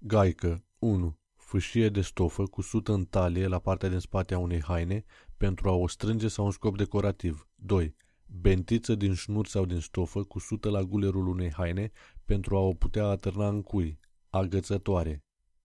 Gaică 1. Fâșie de stofă cusută în talie la partea din spate a unei haine pentru a o strânge sau un scop decorativ. 2. Bentiță din șnur sau din stofă cusută la gulerul unei haine pentru a o putea atârna în cui. Agățătoare.